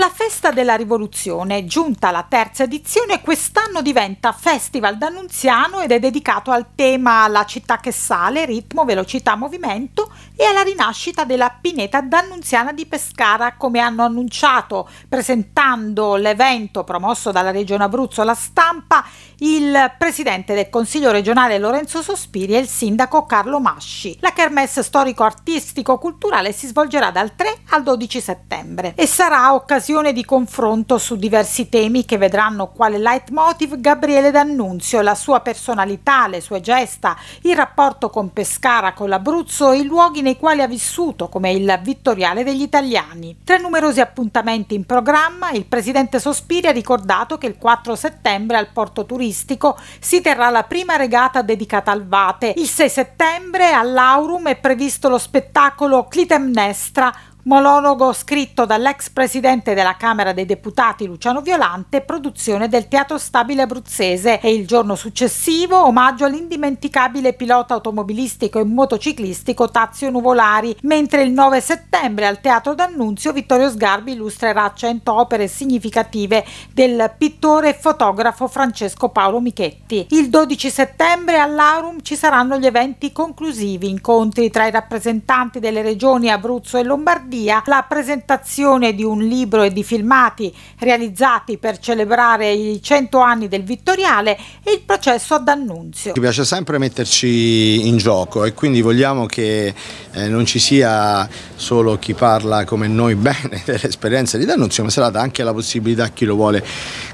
La festa della rivoluzione, giunta alla terza edizione, quest'anno diventa Festival d'Annunziano ed è dedicato al tema La città che sale, ritmo, velocità, movimento e alla rinascita della pineta d'Annunziana di Pescara, come hanno annunciato presentando l'evento promosso dalla Regione Abruzzo alla stampa il presidente del Consiglio regionale Lorenzo Sospiri e il sindaco Carlo Masci. La kermesse storico-artistico-culturale si svolgerà dal 3 al 12 settembre e sarà occasione occasione di confronto su diversi temi che vedranno quale leitmotiv Gabriele D'Annunzio, la sua personalità, le sue gesta, il rapporto con Pescara, con l'Abruzzo e i luoghi nei quali ha vissuto come il vittoriale degli italiani. Tra i numerosi appuntamenti in programma, il presidente Sospiri ha ricordato che il 4 settembre al porto turistico si terrà la prima regata dedicata al Vate. Il 6 settembre all'Aurum è previsto lo spettacolo Clitemnestra Monologo scritto dall'ex presidente della Camera dei Deputati Luciano Violante, produzione del Teatro Stabile Abruzzese e il giorno successivo omaggio all'indimenticabile pilota automobilistico e motociclistico Tazio Nuvolari, mentre il 9 settembre al Teatro d'Annunzio Vittorio Sgarbi illustrerà 100 opere significative del pittore e fotografo Francesco Paolo Michetti. Il 12 settembre all'Aurum ci saranno gli eventi conclusivi, incontri tra i rappresentanti delle regioni Abruzzo e Lombardia via, la presentazione di un libro e di filmati realizzati per celebrare i 100 anni del Vittoriale e il processo ad Annunzio. Ci piace sempre metterci in gioco e quindi vogliamo che eh, non ci sia solo chi parla come noi bene dell'esperienza di D'Annunzio, ma sarà anche la possibilità a chi lo vuole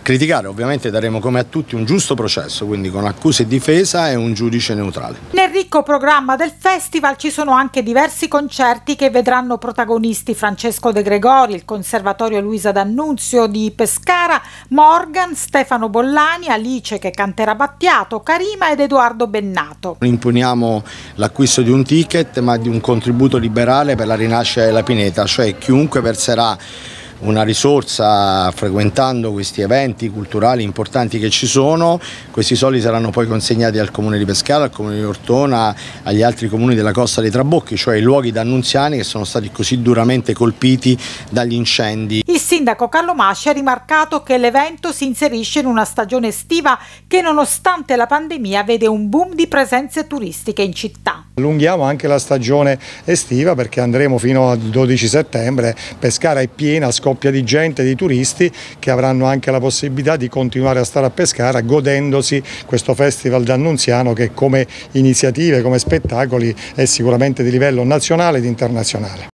criticare. Ovviamente daremo come a tutti un giusto processo, quindi con accusa e difesa e un giudice neutrale. Ne ricco programma del festival ci sono anche diversi concerti che vedranno protagonisti Francesco De Gregori, il Conservatorio Luisa D'Annunzio di Pescara, Morgan, Stefano Bollani, Alice che canterà Battiato, Carima ed Edoardo Bennato. Imponiamo l'acquisto di un ticket ma di un contributo liberale per la rinascita della Pineta, cioè chiunque verserà una risorsa frequentando questi eventi culturali importanti che ci sono, questi soldi saranno poi consegnati al comune di Pescara, al comune di Ortona, agli altri comuni della costa dei Trabocchi, cioè i luoghi d'Annunziani che sono stati così duramente colpiti dagli incendi. Il sindaco Carlo Masci ha rimarcato che l'evento si inserisce in una stagione estiva che nonostante la pandemia vede un boom di presenze turistiche in città. Allunghiamo anche la stagione estiva perché andremo fino al 12 settembre, Pescara è piena a scopo coppia di gente, di turisti che avranno anche la possibilità di continuare a stare a Pescara godendosi questo festival d'Annunziano che come iniziative, come spettacoli è sicuramente di livello nazionale ed internazionale.